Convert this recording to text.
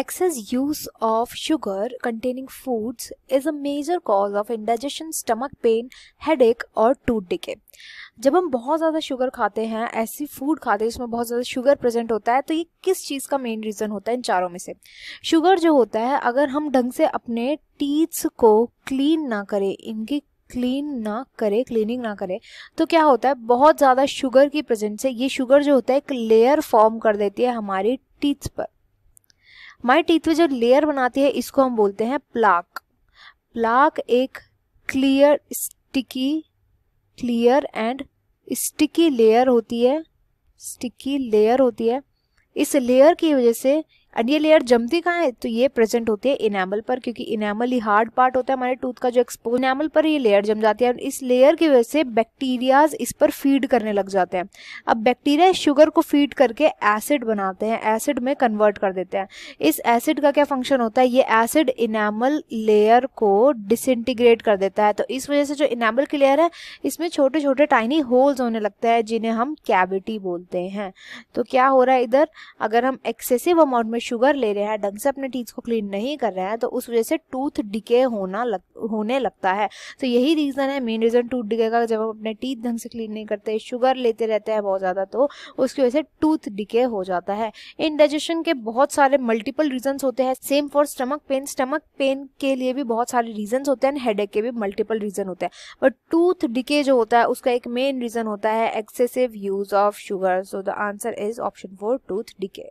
Excess use of sugar containing foods is a major cause of indigestion, stomach pain, headache और tooth decay. जब हम बहुत ज़्यादा sugar खाते हैं ऐसी फूड खाते हैं जिसमें बहुत ज़्यादा शुगर प्रेजेंट होता है तो ये किस चीज़ का मेन रीज़न होता है इन चारों में से शुगर जो होता है अगर हम ढंग से अपने टीथ्स को क्लीन ना करें इनकी क्लीन ना करे क्लीनिंग ना करे तो क्या होता है बहुत ज़्यादा शुगर की प्रेजेंट से ये शुगर जो होता है एक लेयर फॉर्म कर देती है हमारी टीथ पर हमारे टीथ पे जो लेयर बनाती है इसको हम बोलते हैं प्लाक प्लाक एक clear sticky clear and sticky layer होती है स्टिकी लेयर होती है इस लेयर की वजह से एंड ये लेयर जमती कहाँ है तो ये प्रेजेंट होती है इनेमल पर क्योंकि इनेमल ही हार्ड पार्ट होता है हमारे टूथ का जो एक्सपोज इनेमल पर ये लेयर जम जाती है और इस लेयर की वजह से बैक्टीरियाज इस पर फीड करने लग जाते हैं अब बैक्टीरिया शुगर को फीड करके एसिड बनाते हैं एसिड में कन्वर्ट कर देते हैं इस एसिड का क्या फंक्शन होता है ये एसिड इनेमल लेयर को डिसइंटीग्रेट कर देता है तो इस वजह से जो इनेमल की लेयर है इसमें छोटे छोटे टाइनी होल्स होने लगते हैं जिन्हें हम कैविटी बोलते हैं तो क्या हो रहा है इधर अगर हम एक्सेसिव अमाउंट में शुगर ले रहे हैं ढंग से अपने टीथ को क्लीन नहीं कर रहे हैं तो उस वजह से टूथ डिके होना लग, होने लगता है तो यही रीज़न है मेन रीज़न टूथ डिके का जब हम अपने टीथ ढंग से क्लीन नहीं करते शुगर लेते रहते हैं बहुत ज़्यादा तो उसकी वजह से टूथ डिके हो जाता है इनडाइजेशन के बहुत सारे मल्टीपल रीजन होते हैं same for stomach pain stomach pain के लिए भी बहुत सारे रीजन होते हैं हेड के भी मल्टीपल रीजन होते हैं बट टूथ डिके जो होता है उसका एक मेन रीजन होता है excessive use of sugar so the answer is option four tooth decay